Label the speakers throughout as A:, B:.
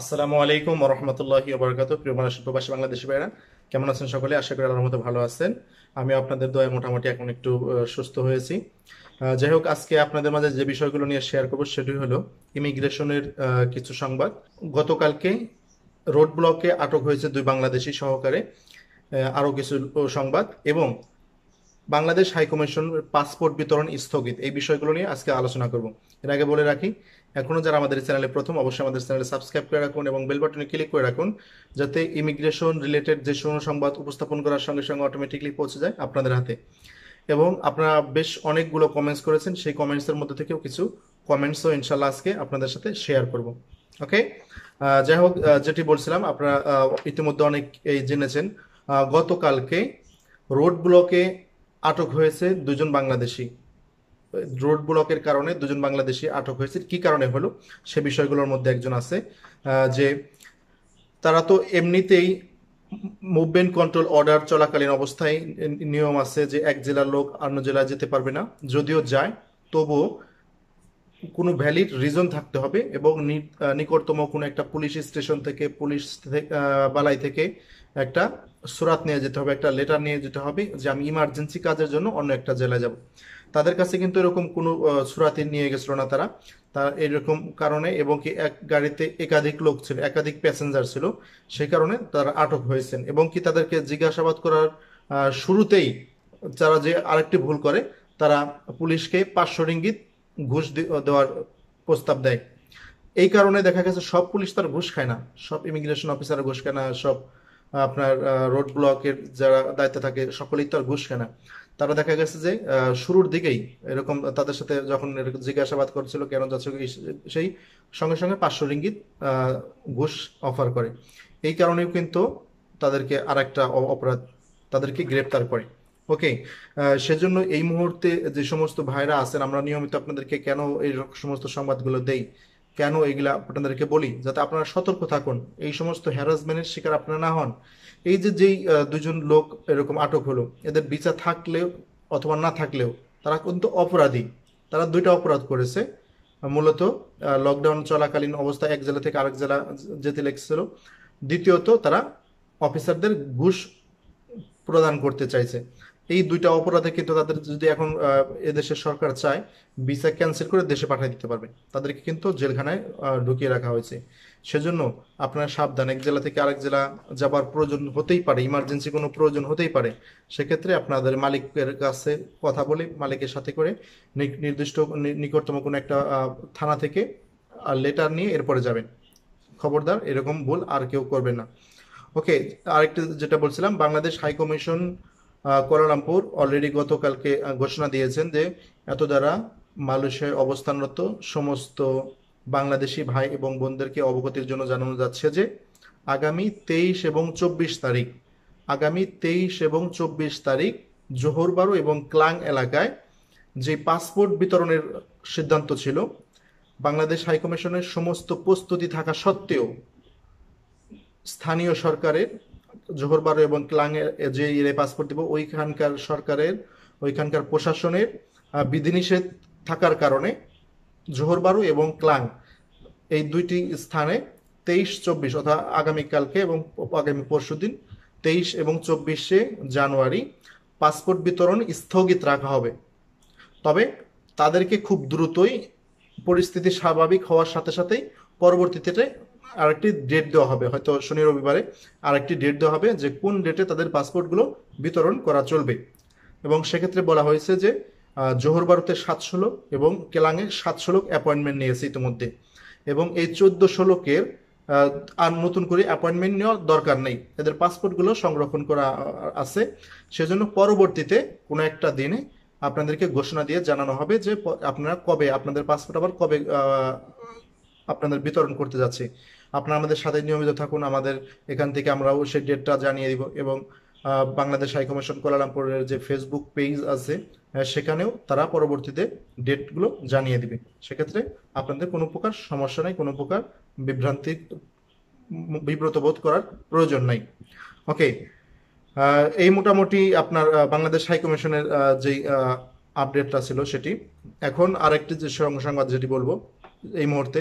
A: আসসালামু আলাইকুম রহমতুল্লাহি বরকাত প্রিয় মানুষ প্রবাসী বাংলাদেশি ভাইরা কেমন আছেন সকলে আশা করি আল্লাহর মতো ভালো আছেন আমি আপনাদের দয়ে মোটামুটি এখন একটু সুস্থ হয়েছি যাই হোক আজকে আপনাদের মাঝে যে বিষয়গুলো নিয়ে শেয়ার করবো সেটি হলো ইমিগ্রেশনের কিছু সংবাদ গতকালকে রোড ব্লকে আটক হয়েছে দুই বাংলাদেশি সহকারে আরও কিছু সংবাদ এবং বাংলাদেশ হাইকমিশন পাসপোর্ট বিতরণ স্থগিত এই বিষয়গুলো নিয়ে আজকে আলোচনা করব এর আগে বলে রাখি এখনও যারা আমাদের চ্যানেলে প্রথম অবশ্যই আমাদের চ্যানেলে সাবস্ক্রাইব করে রাখুন এবং বেল বাটনে ক্লিক করে রাখুন যাতে ইমিগ্রেশন রিলেটেড যে সমস্ত সংবাদ উপস্থাপন করার সঙ্গে সঙ্গে অটোমেটিকলি পৌঁছে যায় আপনাদের হাতে এবং আপনারা বেশ অনেকগুলো কমেন্টস করেছেন সেই কমেন্টসের মধ্যে থেকেও কিছু কমেন্টসও ইনশাল্লাহ আজকে আপনাদের সাথে শেয়ার করব ওকে যাই হোক যেটি বলছিলাম আপনারা ইতিমধ্যে অনেক এই জেনেছেন গতকালকে রোড ব্লকে আটক হয়েছে দুজন বাংলাদেশি রোড ব্লকের কারণে দুজন বাংলাদেশি আটক হয়েছে কি কারণে হলো সে বিষয়গুলোর মধ্যে একজন আছে যে তারা তো এমনিতেই মুভমেন্ট কন্ট্রোল অর্ডার চলাকালীন অবস্থায় নিয়ম আছে যে এক জেলার লোক অন্য জেলায় যেতে পারবে না যদিও যায় তবুও কোনো ভ্যালিড রিজন থাকতে হবে এবং নিকটতম কোনো একটা পুলিশ স্টেশন থেকে পুলিশ বালাই থেকে একটা সুরাত নিয়ে যেতে হবে একটা লেটার নিয়ে যেতে হবে যে আমি ইমার্জেন্সি কাজের জন্য অন্য একটা জেলায় যাব তাদের কাছে কিন্তু এরকম কোনো সুরাতি নিয়ে গেছিল না তারা তার এরকম কারণে এবং কি এক গাড়িতে একাধিক লোক ছিল একাধিক প্যাসেঞ্জার ছিল সেই কারণে তারা আটক হয়েছেন এবং কি তাদেরকে জিজ্ঞাসাবাদ করার শুরুতেই যারা যে আরেকটি ভুল করে তারা পুলিশকে পাঁচশো রিঙ্গিত ঘুষ দেওয়ার প্রস্তাব দেয় এই কারণে দেখা গেছে সব পুলিশ তার ঘুষ খায় না সব ইমিগ্রেশন অফিসার ঘুষ খায় না সব আপনার রোড ব্লকের যারা দায়িত্বে থাকে সকলেই তার ঘুষ খায় না তারা দেখা গেছে যে শুরুর দিকেই এরকম তাদের সাথে যখন জিজ্ঞাসাবাদ করছিল কেন যাচ্ছে সেই সঙ্গে সঙ্গে পাঁচশো রিঙ্গিত ঘুষ অফার করে এই কারণেও কিন্তু তাদেরকে আর একটা অপরাধ তাদেরকে গ্রেপ্তার করে ওকে সেজন্য এই মুহূর্তে যে সমস্ত ভাইরা আছেন আমরা নিয়মিত আপনাদেরকে কেন এই সমস্ত সংবাদগুলো দেই কেন এগুলা আপনাদেরকে বলি যাতে আপনারা সতর্ক থাকুন এই সমস্ত হ্যারাসমেন্টের শিকার আপনারা না হন এই যে যেই দুজন লোক এরকম আটক হলো এদের বিচার থাকলেও অথবা না থাকলেও তারা কিন্তু অপরাধী তারা দুইটা অপরাধ করেছে মূলত লকডাউন চলাকালীন অবস্থায় এক জেলা থেকে আরেক জেলা যেতে লেগেছিল দ্বিতীয়ত তারা অফিসারদের ঘুষ প্রদান করতে চাইছে এই দুইটা অপরাধে কিন্তু তাদের যদি এখন এদেশের সরকার চায় ভিসা ক্যান্সেল করে দেশে পাঠিয়ে দিতে পারবে তাদেরকে কিন্তু জেলখানায় ঢুকিয়ে রাখা হয়েছে সেজন্য আপনার সাবধান এক জেলা থেকে আরেক জেলা যাবার প্রয়োজন হতেই পারে ইমার্জেন্সি কোনো প্রয়োজন হতেই পারে সেক্ষেত্রে আপনাদের মালিকের কাছে কথা বলে মালিকের সাথে করে নির্দিষ্ট নিকটতম কোনো একটা থানা থেকে লেটার নিয়ে এরপরে যাবেন খবরদার এরকম ভুল আর কেউ করবেন না ওকে আরেকটা যেটা বলছিলাম Bangladesh high commission Kuala Lumpur already গতকালকে ঘোষণা দিয়েছেন যে এত দ্বারা মালয়েশিয়ায় অবস্থানরত সমস্ত বাংলাদেশি ভাই এবং বোনদেরকে অবগতির জন্য জানানো যাচ্ছে যে আগামী তেইশ এবং চব্বিশ তারিখ আগামী তেইশ এবং চব্বিশ তারিখ জোহরবারো এবং ক্লাং এলাকায় যে পাসপোর্ট বিতরণের সিদ্ধান্ত ছিল বাংলাদেশ হাইকমিশনের সমস্ত প্রস্তুতি থাকা সত্ত্বেও স্থানীয় সরকারের জোহরবারো এবং এর যে ইয়ে পাসপোর্ট দিব ওইখানকার সরকারের ওইখানকার প্রশাসনের বিধিনিষেধ থাকার কারণে জোহরবারু এবং ক্লাং এই দুইটি স্থানে তেইশ চব্বিশ অর্থাৎ আগামীকালকে এবং আগামী পরশু দিন তেইশ এবং চব্বিশে জানুয়ারি পাসপোর্ট বিতরণ স্থগিত রাখা হবে তবে তাদেরকে খুব দ্রুতই পরিস্থিতি স্বাভাবিক হওয়ার সাথে সাথেই পরবর্তীতে আরেকটি ডেট দেওয়া হবে হয়তো শনি রবিবারে আরেকটি ডেট দেওয়া হবে যে কোন ডেটে তাদের পাসপোর্টগুলো বিতরণ করা চলবে এবং সেক্ষেত্রে বলা হয়েছে যে জোহর বারুতে সাত ষোলো এবং কেলাঙে সাত ষোলো অ্যাপয়েন্টমেন্ট নিয়েছে ইতিমধ্যে এবং এই চোদ্দ ষোলোকের আর নতুন করে অ্যাপয়েন্টমেন্ট নেওয়ার দরকার নেই এদের পাসপোর্টগুলো সংরক্ষণ করা আছে সেজন্য পরবর্তীতে কোনো একটা দিনে আপনাদেরকে ঘোষণা দিয়ে জানানো হবে যে আপনারা কবে আপনাদের পাসপোর্ট আবার কবে আপনাদের বিতরণ করতে যাচ্ছে আপনারা আমাদের সাথে নিয়মিত থাকুন আমাদের এখান থেকে আমরাও সেই ডেটটা জানিয়ে দিব এবং বাংলাদেশ হাই কমিশন যে ফেসবুক পেজ আছে সেখানেও তারা পরবর্তীতে ডেটগুলো জানিয়ে দিবে সেক্ষেত্রে আপনাদের কোনো প্রকার সমস্যা নাই কোনো প্রকার বিভ্রান্তি বিব্রত বোধ করার প্রয়োজন নাই ওকে এই মোটামুটি আপনার বাংলাদেশ হাই কমিশনের যে আপডেটটা ছিল সেটি এখন আরেকটি যে সংবাদ যেটি বলবো এই মুহূর্তে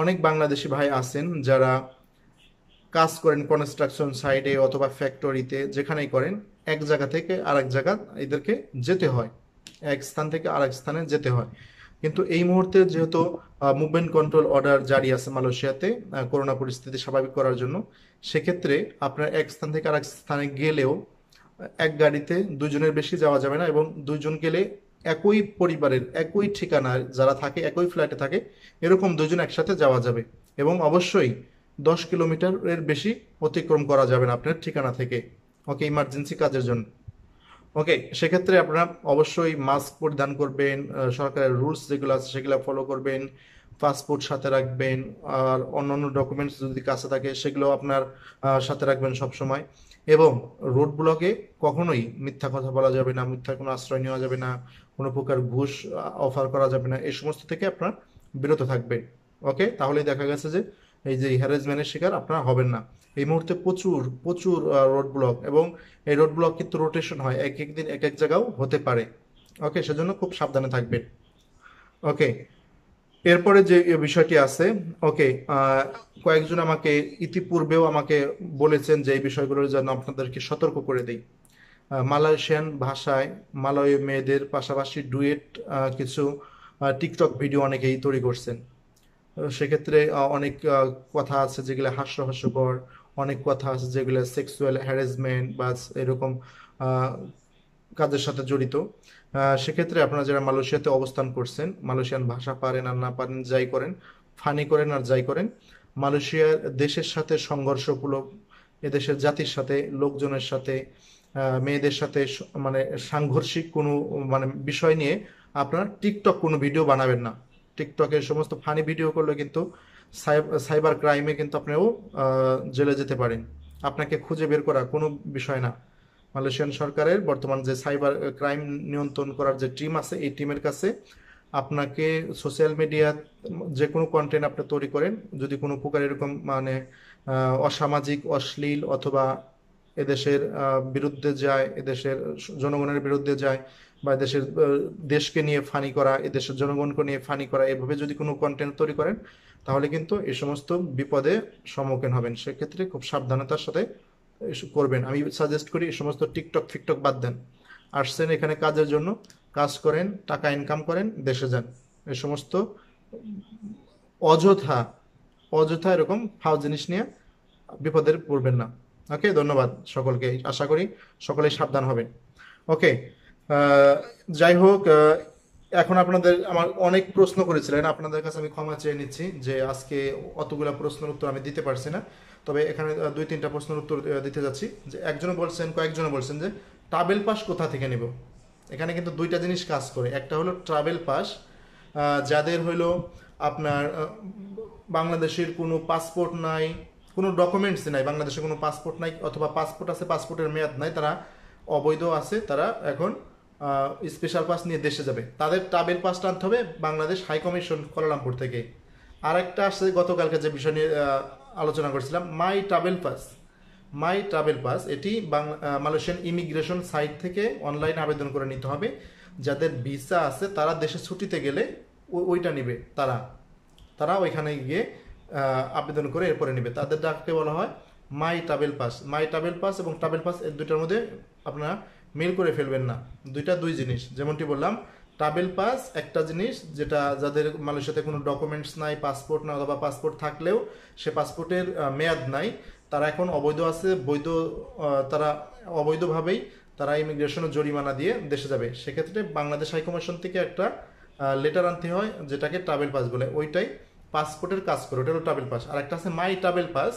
A: অনেক বাংলাদেশি ভাই আছেন যারা কাজ করেন কনস্ট্রাকশন সাইডে অথবা ফ্যাক্টরিতে যেখানেই করেন এক জায়গা থেকে আরেক জায়গা এদেরকে যেতে হয় এক স্থান থেকে আরেক স্থানে যেতে হয় কিন্তু এই মুহূর্তে যেহেতু মুভমেন্ট কন্ট্রোল অর্ডার জারি আছে মালয়েশিয়াতে করোনা পরিস্থিতি স্বাভাবিক করার জন্য সেক্ষেত্রে আপনার এক স্থান থেকে আরেক স্থানে গেলেও এক গাড়িতে দুজনের বেশি যাওয়া যাবে না এবং দুজন গেলে একই পরিবারের একই ঠিকানায় যারা থাকে একই ফ্ল্যাটে থাকে এরকম দুজন একসাথে যাওয়া যাবে এবং অবশ্যই দশ কিলোমিটারের বেশি অতিক্রম করা যাবে না আপনার ঠিকানা থেকে ওকে ইমার্জেন্সি কাজের জন্য ওকে সেক্ষেত্রে আপনারা অবশ্যই মাস্ক পরিধান করবেন সরকারের রুলস যেগুলো আছে সেগুলো ফলো করবেন পাসপোর্ট সাথে রাখবেন আর অন্যান্য ডকুমেন্টস যদি কাছে থাকে সেগুলো আপনার সাথে রাখবেন সব সময় এবং রোড ব্লকে কখনোই মিথ্যা কথা বলা যাবে না মিথ্যা কোনো আশ্রয় নেওয়া যাবে না কোনো প্রকার ঘুষ অফার করা যাবে না এই সমস্ত থেকে আপনার বিরত থাকবেন ওকে তাহলেই দেখা গেছে যে এই যে হ্যারাসমেন্টের শিকার আপনারা হবেন না এই মুহূর্তে প্রচুর প্রচুর রোড ব্লক এবং এই রোড ব্লক কিন্তু রোটেশন হয় এক এক দিন এক এক জায়গাও হতে পারে ওকে সেজন্য খুব সাবধানে থাকবেন ওকে এরপরে যে বিষয়টি আছে ওকে কয়েকজন আমাকে ইতিপূর্বেও আমাকে বলেছেন যে এই বিষয়গুলোর জন্য আপনাদেরকে সতর্ক করে দিই মালয়েশিয়ান ভাষায় মালয় মেয়েদের পাশাপাশি ডুয়েট কিছু টিকটক ভিডিও অনেকেই তৈরি করছেন সেক্ষেত্রে অনেক কথা আছে যেগুলো হাস্যহাস্যকর অনেক কথা আছে যেগুলো সেক্সুয়াল হ্যারেসমেন্ট বা এরকম কাজের সাথে জড়িত সেক্ষেত্রে আপনারা যারা মালয়েশিয়াতে অবস্থান করছেন মালয়েশিয়ান ভাষা পারেন আর না পারেন যাই করেন ফানি করেন আর যাই করেন মালয়েশিয়ার দেশের সাথে সংঘর্ষমূলক এদেশের জাতির সাথে লোকজনের সাথে মেয়েদের সাথে মানে সাংঘর্ষিক কোনো মানে বিষয় নিয়ে আপনার টিকটক কোনো ভিডিও বানাবেন না টিকটকের সমস্ত ফানি ভিডিও করলে কিন্তু সাইবার ক্রাইমে কিন্তু আপনিও জেলে যেতে পারেন আপনাকে খুঁজে বের করা কোনো বিষয় না মালয়েশিয়ান সরকারের বর্তমান যে সাইবার ক্রাইম নিয়ন্ত্রণ করার যে টিম আছে এই টিমের কাছে আপনাকে সোশ্যাল মিডিয়া যে কোনো কন্টেন্ট আপনি তৈরি করেন যদি কোনো প্রকার এরকম মানে অসামাজিক অশ্লীল অথবা এদেশের বিরুদ্ধে যায় এদেশের জনগণের বিরুদ্ধে যায় বা দেশের দেশকে নিয়ে ফানি করা এদেশের জনগণকে নিয়ে ফানি করা এভাবে যদি কোনো কন্টেন্ট তৈরি করেন তাহলে কিন্তু এই সমস্ত বিপদে সম্মুখীন হবেন সেক্ষেত্রে খুব সাবধানতার সাথে করবেন আমি সাজেস্ট করি এই সমস্ত টিকটক ফিকটক বাদ দেন আসছেন এখানে কাজের জন্য কাজ করেন টাকা ইনকাম করেন দেশে যান এই সমস্ত অযথা অযথা এরকম ফাও জিনিস নিয়ে বিপদের পড়বেন না ওকে ধন্যবাদ সকলকে আশা করি সকলেই সাবধান হবেন ওকে যাই হোক এখন আপনাদের আমার অনেক প্রশ্ন করেছিলেন আপনাদের কাছে আমি ক্ষমা চেয়ে নিচ্ছি যে আজকে অতগুলা প্রশ্নের উত্তর আমি দিতে পারছি না তবে এখানে দুই তিনটা প্রশ্নের উত্তর দিতে যাচ্ছি যে একজন বলছেন কয়েকজনে বলছেন যে ট্রাভেল পাস কোথা থেকে নেব এখানে কিন্তু দুইটা জিনিস কাজ করে একটা হলো ট্রাভেল পাস যাদের হলো আপনার বাংলাদেশের কোনো পাসপোর্ট নাই কোনো ডকুমেন্টস নাই বাংলাদেশে কোনো পাসপোর্ট নাই অথবা পাসপোর্ট আছে পাসপোর্টের মেয়াদ নাই তারা অবৈধ আছে তারা এখন স্পেশাল পাস নিয়ে দেশে যাবে তাদের ট্রাভেল পাস টানতে হবে বাংলাদেশ হাই কমিশন কোলালামপুর থেকে আরেকটা আসছে গতকালকে যে বিষয় নিয়ে আলোচনা করেছিলাম my travel pass my travel pass এটি মালয়েশিয়ান ইমিগ্রেশন সাইট থেকে অনলাইন আবেদন করে নিতে হবে যাদের ভিসা আছে তারা দেশে ছুটিতে গেলে ওইটা নিবে তারা তারা ওইখানে গিয়ে আবেদন করে এরপরে নেবে তাদের ডাকতে বলা হয় my travel pass my travel pass এবং ট্রাভেল পাস এর দুটার মধ্যে আপনারা মিল করে ফেলবেন না দুইটা দুই জিনিস যেমনটি বললাম ট্রাভেল পাস একটা জিনিস যেটা যাদের মালয়েশিয়াতে কোনো ডকুমেন্টস নাই পাসপোর্ট না অথবা পাসপোর্ট থাকলেও সে পাসপোর্টের মেয়াদ নাই তারা এখন অবৈধ আছে বৈধ তারা অবৈধভাবেই তারা ইমিগ্রেশনের জরিমানা দিয়ে দেশে যাবে সেক্ষেত্রে বাংলাদেশ হাইকমিশন থেকে একটা লেটার আনতে হয় যেটাকে ট্রাভেল পাস বলে ওইটাই পাসপোর্টের কাজ করে ওটা হলো ট্রাভেল পাস আর একটা আছে মাই ট্রাভেল পাস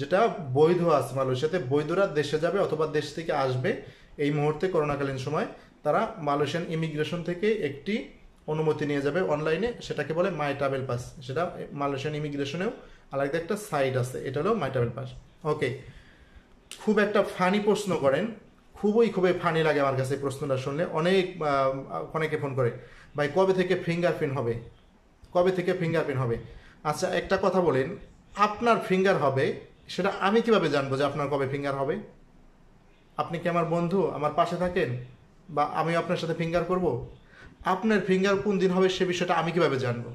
A: যেটা বৈধ আছে মালয়েশিয়াতে বৈধরা দেশে যাবে অথবা দেশ থেকে আসবে এই মুহূর্তে করোনাকালীন সময় তারা মালয়েশিয়ান ইমিগ্রেশন থেকে একটি অনুমতি নিয়ে যাবে অনলাইনে সেটাকে বলে মাই ট্রাভেল পাস সেটা মালয়েশিয়ান ইমিগ্রেশনেও আলাদা একটা সাইট আছে এটা হলো মাই ট্রাভেল পাস ওকে খুব একটা ফানি প্রশ্ন করেন খুবই খুবই ফানি লাগে আমার কাছে প্রশ্নটা শুনলে অনেক অনেকে ফোন করে ভাই কবে থেকে ফিঙ্গারপ্রিন্ট হবে কবে থেকে ফিঙ্গারপ্রিন্ট হবে আচ্ছা একটা কথা বলেন আপনার ফিঙ্গার হবে সেটা আমি কিভাবে জানবো যে আপনার কবে ফিঙ্গার হবে আপনি কি আমার বন্ধু আমার পাশে থাকেন বা আমি আপনার সাথে ফিঙ্গার করব আপনার ফিঙ্গার কোন দিন হবে সে বিষয়টা আমি কীভাবে জানবো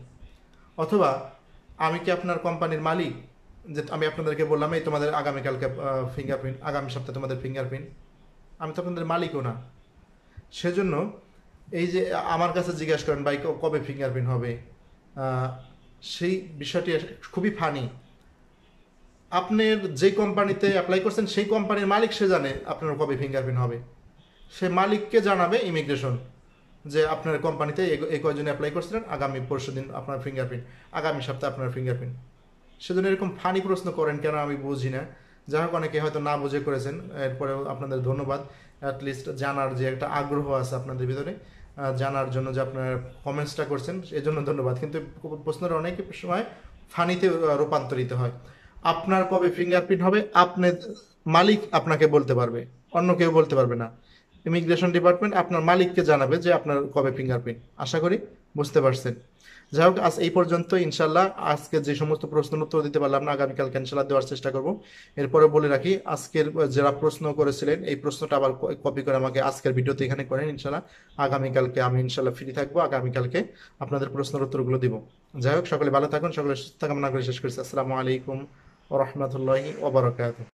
A: অথবা আমি কি আপনার কোম্পানির মালিক যে আমি আপনাদেরকে বললাম এই তোমাদের আগামীকালকে ফিঙ্গারপ্রিন্ট আগামী সপ্তাহে তোমাদের ফিঙ্গারপ্রিন্ট আমি তো আপনাদের মালিকও না সেজন্য এই যে আমার কাছে জিজ্ঞাসা করেন বাইক কবে ফিঙ্গারপ্রিন্ট হবে সেই বিষয়টি খুবই ফানি আপনার যে কোম্পানিতে অ্যাপ্লাই করছেন সেই কোম্পানির মালিক সে জানে আপনার কবে ফিঙ্গারপ্রিন্ট হবে সে মালিককে জানাবে ইমিগ্রেশন যে আপনার কোম্পানিতে এই কয়জনে অ্যাপ্লাই করছিলেন আগামী পরশু দিন আপনার ফিঙ্গারপ্রিন্ট আগামী সপ্তাহে আপনার ফিঙ্গারপ্রিন্ট সেজন্য এরকম ফানি প্রশ্ন করেন কেন আমি বুঝি না যাই হোক অনেকে হয়তো না বুঝে করেছেন এরপরে আপনাদের ধন্যবাদ অ্যাটলিস্ট জানার যে একটা আগ্রহ আছে আপনাদের ভিতরে জানার জন্য যে আপনার কমেন্টসটা করছেন এজন্য ধন্যবাদ কিন্তু প্রশ্নটা অনেক সময় ফানিতে রূপান্তরিত হয় আপনার কবে ফিঙ্গারপ্রিন্ট হবে আপনি মালিক আপনাকে বলতে পারবে অন্য কেউ বলতে পারবে না ইমিগ্রেশন ডিপার্টমেন্ট আপনার মালিককে জানাবে যে আপনার কবে ফিঙ্গারপ্রিন্ট আশা করি বুঝতে পারছেন যাই হোক আজ এই পর্যন্ত ইনশাল্লাহ আজকে যে সমস্ত প্রশ্নের উত্তর দিতে পারলাম না আগামীকাল ক্যান্সেলার দেওয়ার চেষ্টা করব এরপরে বলে রাখি আজকের যারা প্রশ্ন করেছিলেন এই প্রশ্নটা আবার কপি করে আমাকে আজকের ভিডিওতে এখানে করেন ইনশাল্লাহ আগামীকালকে আমি ইনশাল্লাহ ফ্রি থাকবো আগামীকালকে আপনাদের প্রশ্নের উত্তরগুলো দিব যাই হোক সকলে ভালো থাকুন সকলে সুস্থ কামনা করে শেষ করছি আসসালামু আলাইকুম ورحمة الله وبركاته